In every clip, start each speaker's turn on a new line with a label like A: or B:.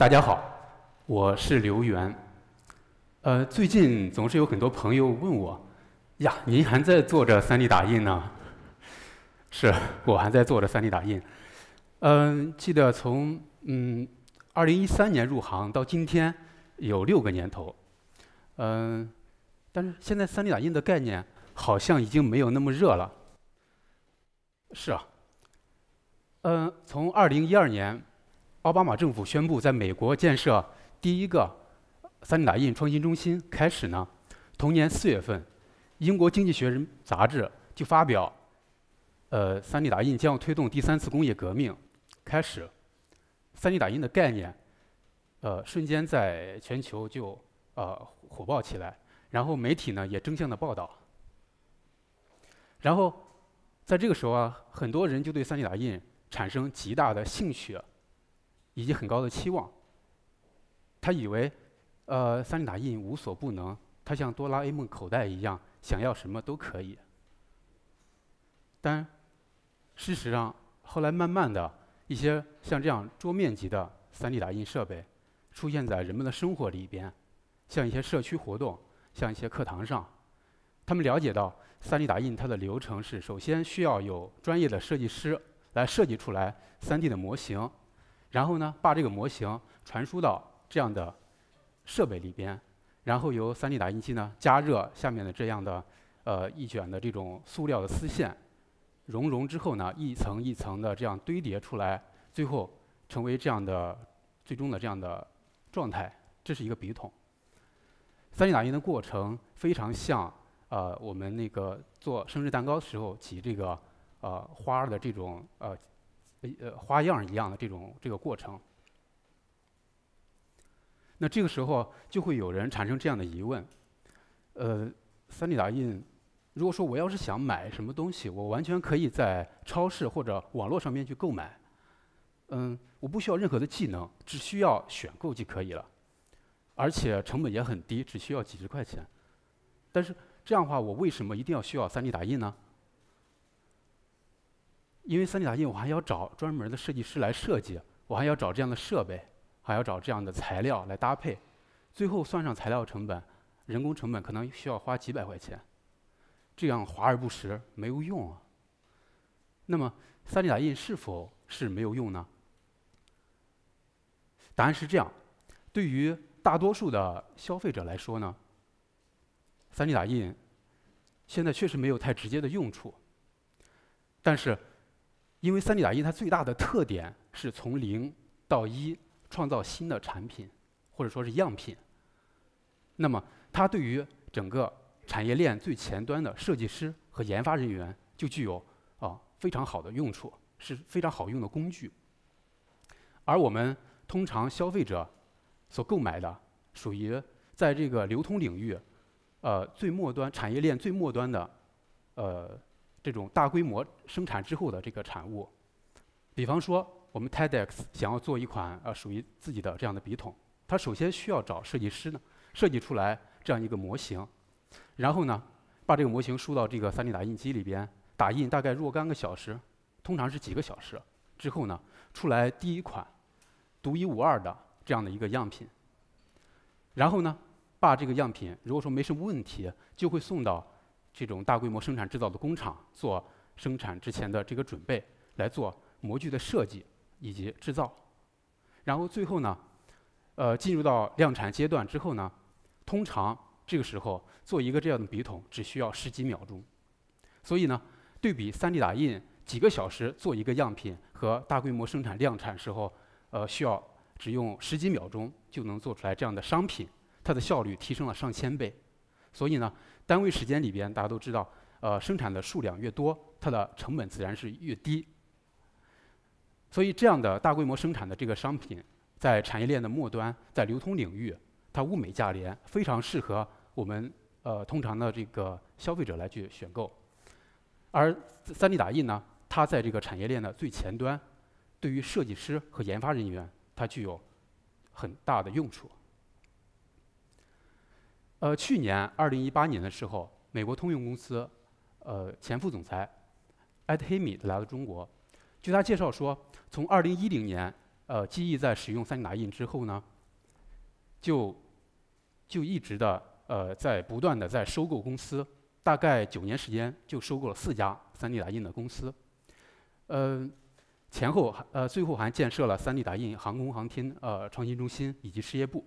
A: 大家好，我是刘源。呃，最近总是有很多朋友问我，呀，您还在做着 3D 打印呢？是，我还在做着 3D 打印。嗯，记得从嗯2013年入行到今天有六个年头。嗯，但是现在 3D 打印的概念好像已经没有那么热了。是啊。嗯，从2012年。奥巴马政府宣布在美国建设第一个 3D 打印创新中心，开始呢。同年四月份，英国《经济学人》杂志就发表，呃，3D 打印将要推动第三次工业革命，开始。3D 打印的概念，呃，瞬间在全球就呃火爆起来。然后媒体呢也争相的报道。然后在这个时候啊，很多人就对 3D 打印产生极大的兴趣。以及很高的期望，他以为，呃，三 D 打印无所不能，他像哆啦 A 梦口袋一样，想要什么都可以。但事实上，后来慢慢的一些像这样桌面级的三 D 打印设备，出现在人们的生活里边，像一些社区活动，像一些课堂上，他们了解到三 D 打印它的流程是：首先需要有专业的设计师来设计出来三 D 的模型。然后呢，把这个模型传输到这样的设备里边，然后由 3D 打印机呢加热下面的这样的呃一卷的这种塑料的丝线，熔融之后呢一层一层的这样堆叠出来，最后成为这样的最终的这样的状态。这是一个笔筒。3D 打印的过程非常像啊，我们那个做生日蛋糕时候挤这个呃花的这种呃。呃，花样一样的这种这个过程，那这个时候就会有人产生这样的疑问：，呃，三 D 打印，如果说我要是想买什么东西，我完全可以在超市或者网络上面去购买，嗯，我不需要任何的技能，只需要选购就可以了，而且成本也很低，只需要几十块钱。但是这样的话，我为什么一定要需要三 D 打印呢？因为 3D 打印，我还要找专门的设计师来设计，我还要找这样的设备，还要找这样的材料来搭配，最后算上材料成本、人工成本，可能需要花几百块钱，这样华而不实，没有用啊。那么，3D 打印是否是没有用呢？答案是这样：对于大多数的消费者来说呢，3D 打印现在确实没有太直接的用处，但是。因为三 D 打印它最大的特点是从零到一创造新的产品，或者说是样品。那么，它对于整个产业链最前端的设计师和研发人员就具有啊非常好的用处，是非常好用的工具。而我们通常消费者所购买的，属于在这个流通领域，呃，最末端产业链最末端的，呃。这种大规模生产之后的这个产物，比方说我们 TEDx 想要做一款呃属于自己的这样的笔筒，它首先需要找设计师呢，设计出来这样一个模型，然后呢把这个模型输到这个 3D 打印机里边，打印大概若干个小时，通常是几个小时，之后呢出来第一款独一无二的这样的一个样品，然后呢把这个样品如果说没什么问题，就会送到。这种大规模生产制造的工厂做生产之前的这个准备，来做模具的设计以及制造，然后最后呢，呃，进入到量产阶段之后呢，通常这个时候做一个这样的笔筒只需要十几秒钟，所以呢，对比三 D 打印几个小时做一个样品和大规模生产量产时候，呃，需要只用十几秒钟就能做出来这样的商品，它的效率提升了上千倍，所以呢。单位时间里边，大家都知道，呃，生产的数量越多，它的成本自然是越低。所以，这样的大规模生产的这个商品，在产业链的末端，在流通领域，它物美价廉，非常适合我们呃通常的这个消费者来去选购。而三 D 打印呢，它在这个产业链的最前端，对于设计师和研发人员，它具有很大的用处。呃，去年二零一八年的时候，美国通用公司，呃，前副总裁艾 d h 米 m 来到中国。据他介绍说，从二零一零年，呃机翼在使用 3D 打印之后呢，就就一直的，呃，在不断的在收购公司，大概九年时间就收购了四家 3D 打印的公司，嗯，前后还呃最后还建设了 3D 打印航空航天呃创新中心以及事业部。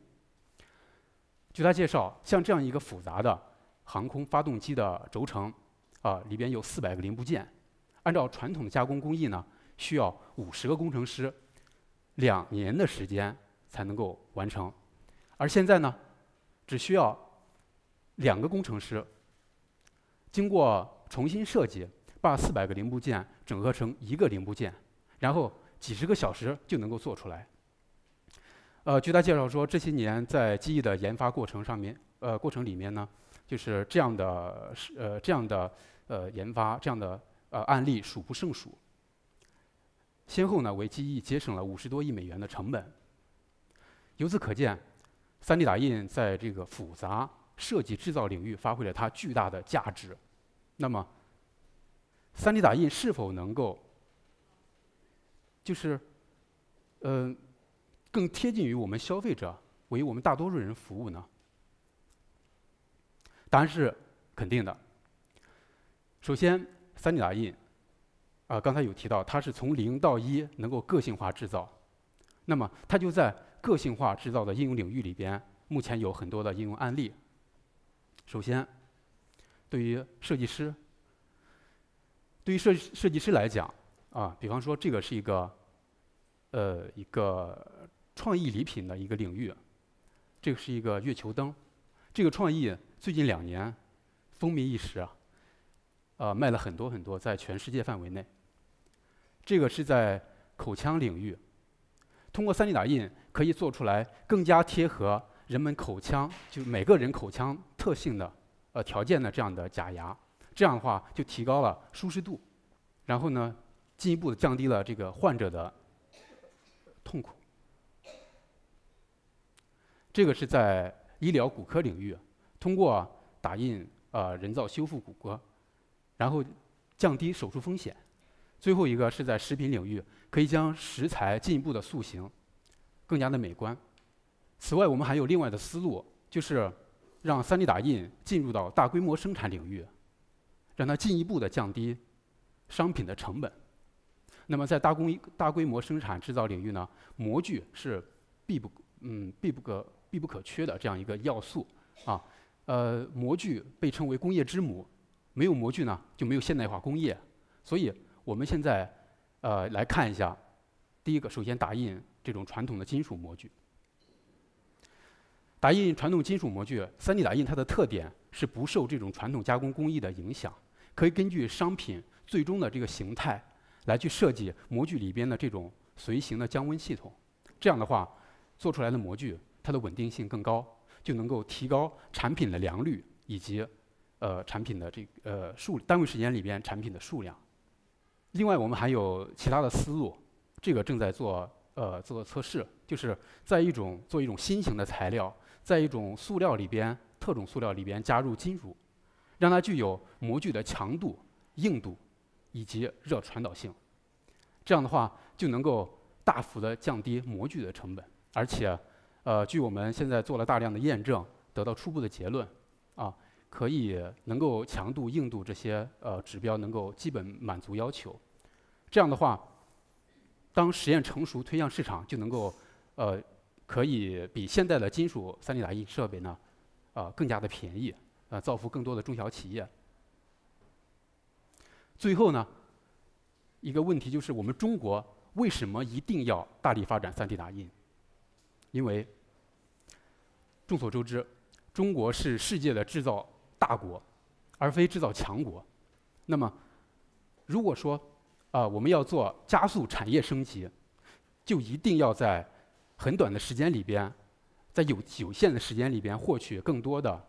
A: 据他介绍，像这样一个复杂的航空发动机的轴承，啊，里边有四百个零部件。按照传统的加工工艺呢，需要五十个工程师两年的时间才能够完成。而现在呢，只需要两个工程师，经过重新设计，把四百个零部件整合成一个零部件，然后几十个小时就能够做出来。呃，据他介绍说，这些年在机翼的研发过程上面，呃，过程里面呢，就是这样的，是呃这样的，呃，研发这样的呃案例数不胜数，先后呢为机翼节省了五十多亿美元的成本。由此可见，3D 打印在这个复杂设计制造领域发挥了它巨大的价值。那么，3D 打印是否能够，就是，嗯？更贴近于我们消费者，为我们大多数人服务呢？答案是肯定的。首先三 d 打印，啊，刚才有提到，它是从零到一能够个性化制造，那么它就在个性化制造的应用领域里边，目前有很多的应用案例。首先，对于设计师，对于设设计师来讲，啊，比方说这个是一个，呃，一个。创意礼品的一个领域，这个是一个月球灯，这个创意最近两年风靡一时，啊，呃，卖了很多很多，在全世界范围内。这个是在口腔领域，通过 3D 打印可以做出来更加贴合人们口腔，就每个人口腔特性的呃条件的这样的假牙，这样的话就提高了舒适度，然后呢，进一步的降低了这个患者的痛苦。这个是在医疗骨科领域，通过打印呃人造修复骨骼，然后降低手术风险。最后一个是在食品领域，可以将食材进一步的塑形，更加的美观。此外，我们还有另外的思路，就是让 3D 打印进入到大规模生产领域，让它进一步的降低商品的成本。那么在大工大规模生产制造领域呢，模具是必不嗯必不可。必不可缺的这样一个要素啊，呃，模具被称为工业之母，没有模具呢就没有现代化工业。所以我们现在呃来看一下，第一个，首先打印这种传统的金属模具。打印传统金属模具，三 D 打印它的特点是不受这种传统加工工艺的影响，可以根据商品最终的这个形态来去设计模具里边的这种随行的降温系统。这样的话，做出来的模具。它的稳定性更高，就能够提高产品的良率以及，呃，产品的这呃数单位时间里边产品的数量。另外，我们还有其他的思路，这个正在做呃做测试，就是在一种做一种新型的材料，在一种塑料里边，特种塑料里边加入金属，让它具有模具的强度、硬度以及热传导性，这样的话就能够大幅的降低模具的成本，而且。呃，据我们现在做了大量的验证，得到初步的结论，啊，可以能够强度、硬度这些呃指标能够基本满足要求。这样的话，当实验成熟推向市场，就能够呃可以比现在的金属 3D 打印设备呢，呃更加的便宜，呃造福更多的中小企业。最后呢，一个问题就是我们中国为什么一定要大力发展 3D 打印？因为众所周知，中国是世界的制造大国，而非制造强国。那么，如果说啊，我们要做加速产业升级，就一定要在很短的时间里边，在有有限的时间里边获取更多的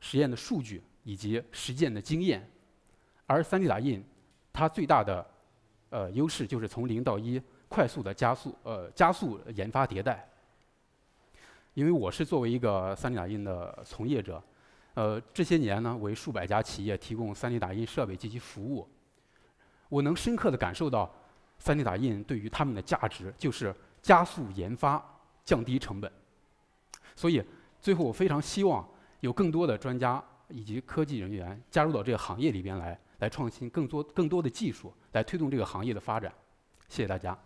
A: 实验的数据以及实践的经验。而 3D 打印，它最大的呃优势就是从零到一。快速的加速，呃，加速研发迭代。因为我是作为一个 3D 打印的从业者，呃，这些年呢，为数百家企业提供 3D 打印设备及其服务，我能深刻的感受到 3D 打印对于他们的价值，就是加速研发，降低成本。所以，最后我非常希望有更多的专家以及科技人员加入到这个行业里边来，来创新更多更多的技术，来推动这个行业的发展。谢谢大家。